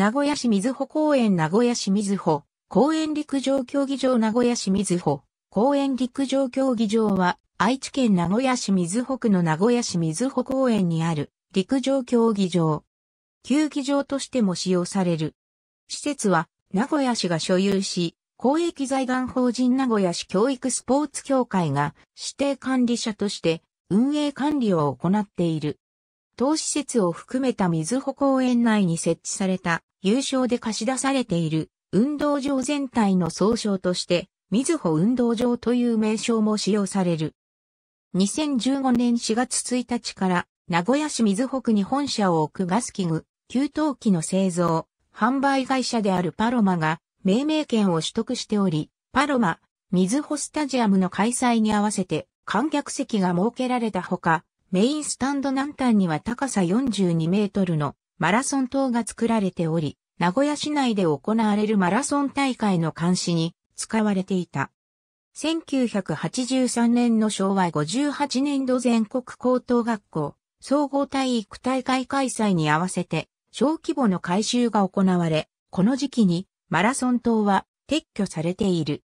名古屋市水穂公園名古屋市水穂公園陸上競技場名古屋市水穂公園陸上競技場は愛知県名古屋市水穂区の名古屋市水穂公園にある陸上競技場。球技場としても使用される。施設は名古屋市が所有し、公益財団法人名古屋市教育スポーツ協会が指定管理者として運営管理を行っている。当施設を含めた水穂公園内に設置された優勝で貸し出されている運動場全体の総称として、みずほ運動場という名称も使用される。2015年4月1日から、名古屋市みずほ区に本社を置くガス器具、給湯器の製造、販売会社であるパロマが命名権を取得しており、パロマ、みずほスタジアムの開催に合わせて観客席が設けられたほか、メインスタンド南端には高さ42メートルのマラソン塔が作られており、名古屋市内で行われるマラソン大会の監視に使われていた。1983年の昭和58年度全国高等学校総合体育大会開催に合わせて小規模の改修が行われ、この時期にマラソン島は撤去されている。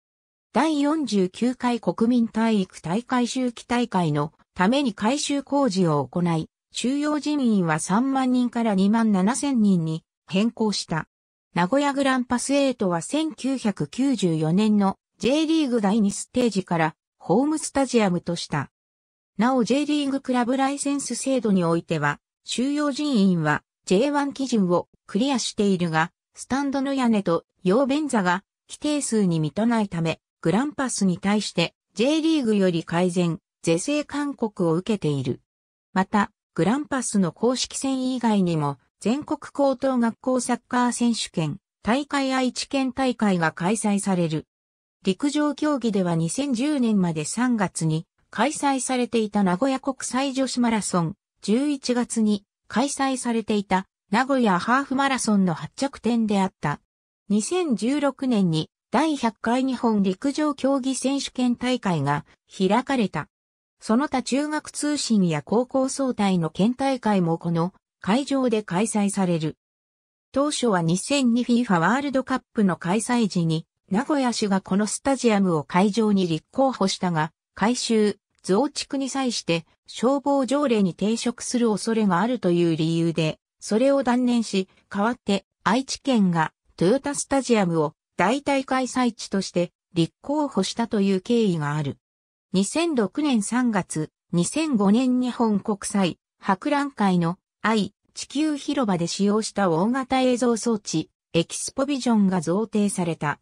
第49回国民体育大会周期大会のために改修工事を行い、収容人員は3万人から2万7千人に変更した。名古屋グランパス8は1994年の J リーグ第2ステージからホームスタジアムとした。なお J リーグクラブライセンス制度においては、収容人員は J1 基準をクリアしているが、スタンドの屋根と用便座が規定数に満たないため、グランパスに対して J リーグより改善、是正勧告を受けている。また、グランパスの公式戦以外にも、全国高等学校サッカー選手権、大会愛知県大会が開催される。陸上競技では2010年まで3月に開催されていた名古屋国際女子マラソン、11月に開催されていた名古屋ハーフマラソンの発着点であった。2016年に第100回日本陸上競技選手権大会が開かれた。その他中学通信や高校総体の県大会もこの会場で開催される。当初は 2002FIFA ワールドカップの開催時に、名古屋市がこのスタジアムを会場に立候補したが、改修、増築に際して消防条例に抵触する恐れがあるという理由で、それを断念し、代わって愛知県がトヨタスタジアムを代替開催地として立候補したという経緯がある。2006年3月、2005年日本国際博覧会の愛地球広場で使用した大型映像装置エキスポビジョンが贈呈された。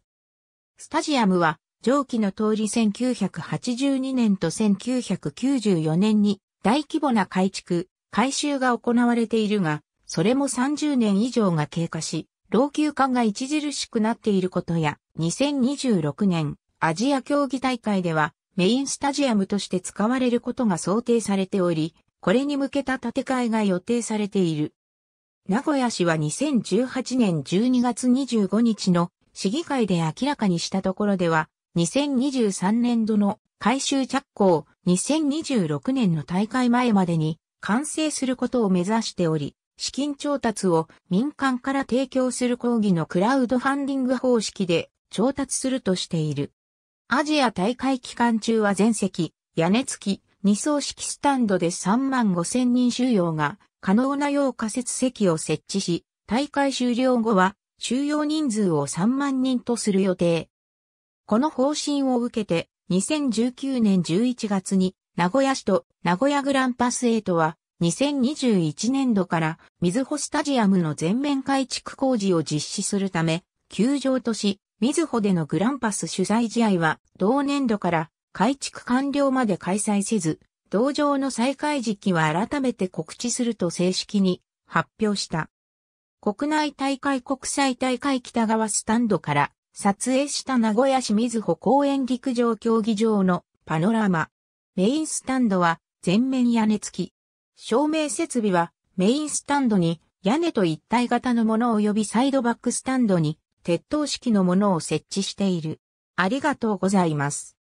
スタジアムは上記の通り1982年と1994年に大規模な改築、改修が行われているが、それも30年以上が経過し、老朽化が著しくなっていることや、2026年アジア競技大会ではメインスタジアムとして使われることが想定されており、これに向けた建て替えが予定されている。名古屋市は2018年12月25日の市議会で明らかにしたところでは、2023年度の改修着工2026年の大会前までに完成することを目指しており、資金調達を民間から提供する講義のクラウドファンディング方式で調達するとしている。アジア大会期間中は全席、屋根付き、二層式スタンドで3万5千人収容が可能なよう仮設席を設置し、大会終了後は収容人数を3万人とする予定。この方針を受けて2019年11月に名古屋市と名古屋グランパス8は2021年度から水穂スタジアムの全面改築工事を実施するため、球場とし、みずほでのグランパス取材試合は同年度から改築完了まで開催せず、同場の再開時期は改めて告知すると正式に発表した。国内大会国際大会北側スタンドから撮影した名古屋市水ほ公園陸上競技場のパノラマ。メインスタンドは全面屋根付き。照明設備はメインスタンドに屋根と一体型のもの及びサイドバックスタンドに鉄塔式のものを設置している。ありがとうございます。